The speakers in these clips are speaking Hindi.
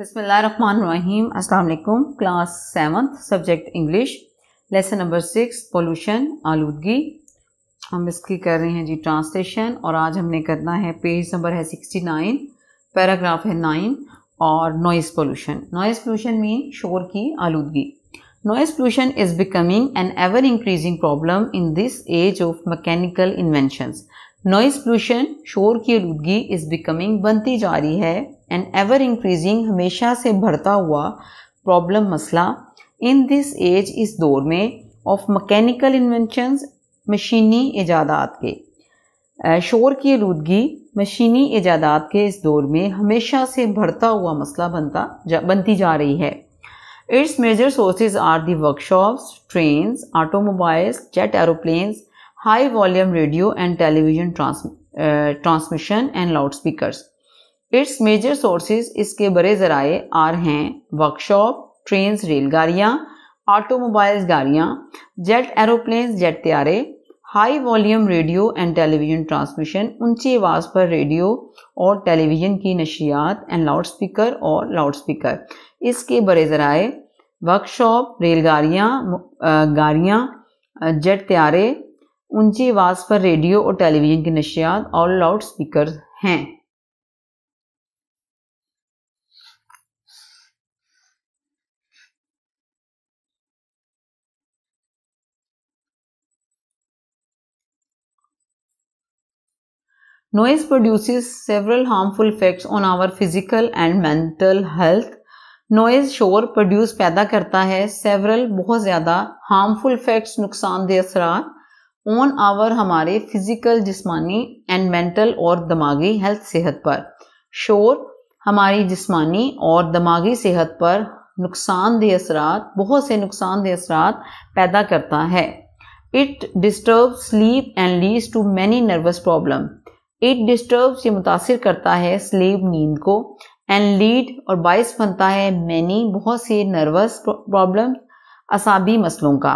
बसमीम अल्लाम class seventh subject English lesson number six pollution आलूदगी हम इसकी कर रहे हैं जी ट्रांसलेशन और आज हमने करना है पेज नंबर है सिक्सटी नाइन पैराग्राफ है नाइन और noise pollution noise pollution mean शोर की आलूदगी noise pollution is becoming an ever increasing problem in this age of mechanical inventions noise pollution शोर की आलूदगी इज बिकमिंग बनती जा रही है एंड एवर इंक्रीजिंग हमेशा से बढ़ता हुआ प्रॉब्लम मसला इन दिस एज इस दौर में ऑफ मकैनिकल इन्वेंशन मशीनी ईजादात के शोर की आलूदगी मशीनी ईजादात के इस दौर में हमेशा से बढ़ता हुआ मसला बनता जा, बनती जा रही है its major sources are the workshops trains automobiles jet aeroplanes high volume radio and television trans, uh, transmission and loudspeakers. Its major sources इसके बड़े ज़राए आर हैं वर्कशॉप ट्रेन रेलगाड़ियाँ ऑटोमोबाइल्स गाड़ियाँ जेट एरोप्लेन जेट त्यारे high volume radio and television transmission ऊंची आवाज़ पर रेडियो और टेलीविज़न की नशियात एंड लाउड स्पीकर और लाउड स्पीकर इसके बड़े ज़राए वर्कशॉप रेलगाड़ियाँ गाड़ियाँ जेट त्यारे ऊंची आवाज पर रेडियो और टेलीविजन की नशियात और लाउड स्पीकर हैं Noise produces several harmful effects on our physical and mental health. Noise शोर प्रोड्यूस पैदा करता है सेवरल बहुत ज़्यादा हार्मफुल इफेक्ट्स नुकसानदेह असरार ऑन आवर हमारे फिजिकल जिस्मानी एंड मेंटल और दिमागी हेल्थ सेहत पर शोर हमारी जिस्मानी और दिमागी सेहत पर नुकसानदेह असरात बहुत से नुकसानदेह असरात पैदा करता है it disturb sleep and leads to many nervous problem it disturb ये मुतासर करता है स्लीप नींद को एंड लीड और बाइस बनता है मैनी बहुत से नर्वस प्रॉब्लम असाबी मसलों का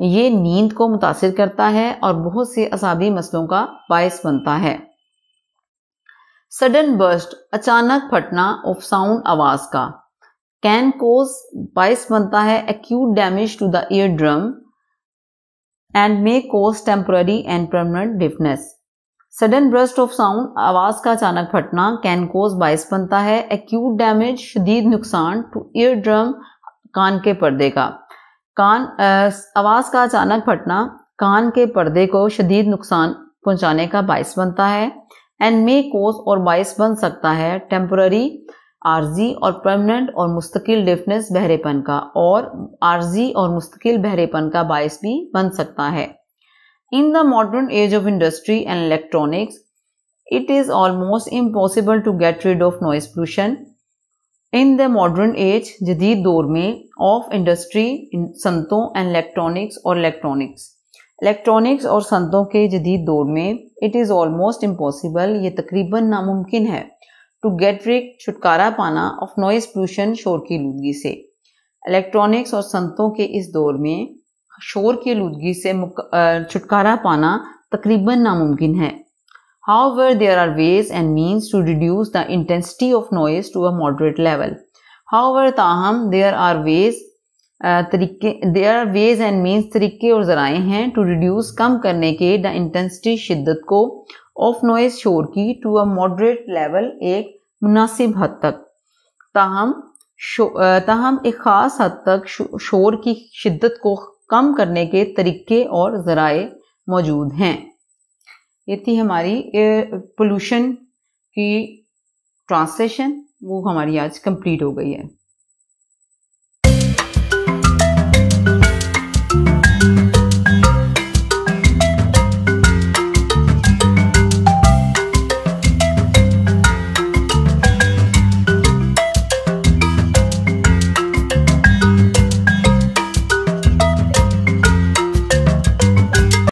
ये नींद को मुतासर करता है और बहुत से असाबी मसलों का बायस बनता है सडन बर्स्ट अचानक फटना ऑफ साउंड आवाज का कैन कोज बायस बनता है acute damage to the ear drum and may cause temporary and permanent deafness sudden burst of sound आवाज का अचानक फटना कैन कोज बायस बनता है एक्यूट डैमेज शदीद नुकसान टू ईयर ड्रम कान के पर्दे का कान आवाज़ का अचानक फटना कान के पर्दे को शदीद नुकसान पहुंचाने का बायस बनता है एंड मे कोस और बायस बन सकता है टेम्प्ररी आर्जी और परमानेंट और मुस्तकिल डिफनेस बहरेपन का और आर्जी और मुस्तकिल बहरेपन का बायस भी बन सकता है in the modern age of industry and electronics it is almost impossible to get rid of noise pollution in the modern age जदीद दौर में ऑफ इंडस्ट्री संतों एंड इलेक्ट्रॉनिक्स और इलेक्ट्रॉनिक्स इलेक्ट्रॉनिक्स और संतों के जदीद दौर में इट इज़ ऑलमोस्ट इम्पॉसिबल ये तकरीबन नामुमकिन है टू गेट रिक छुटकारा पाना ऑफ नॉइज़ पोल्यूशन शोर की आलूदगी से इलेक्ट्रॉनिक्स और संतों के इस दौर में शोर की आलूदगी से छुटकारा पाना तकरीबन नामुमकिन है However, there are ways and means to reduce the intensity of noise to a moderate level. However, ताहम there are ways uh, तरीके there are ways and means तरीके और ज़राए हैं टू रिड्यूस कम करने के द इंटेंसिटी शिद्दत को ऑफ नॉइज शोर की टू अ मॉडरेट लेवल एक मुनासिब हद तक ताहम ताहम uh, एक ख़ास हद तक शोर की शिद्दत को कम करने के तरीके और ज़राए मौजूद हैं ये थी हमारी एयर पोल्यूशन की ट्रांसलेशन वो हमारी आज कंप्लीट हो गई है